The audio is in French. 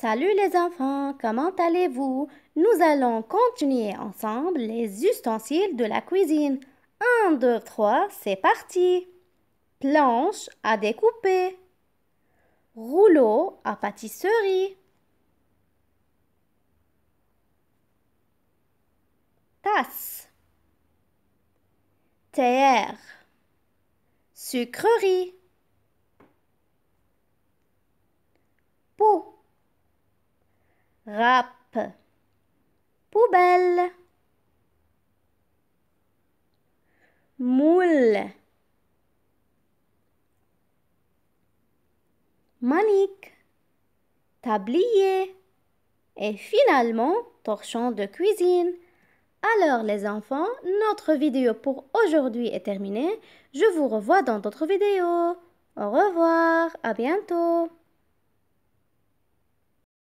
Salut les enfants, comment allez-vous Nous allons continuer ensemble les ustensiles de la cuisine. 1, 2, 3, c'est parti Planche à découper Rouleau à pâtisserie Tasse Théière Sucrerie rap, poubelle, moule, manique, tablier et finalement torchon de cuisine. Alors les enfants, notre vidéo pour aujourd'hui est terminée. Je vous revois dans d'autres vidéos. Au revoir, à bientôt.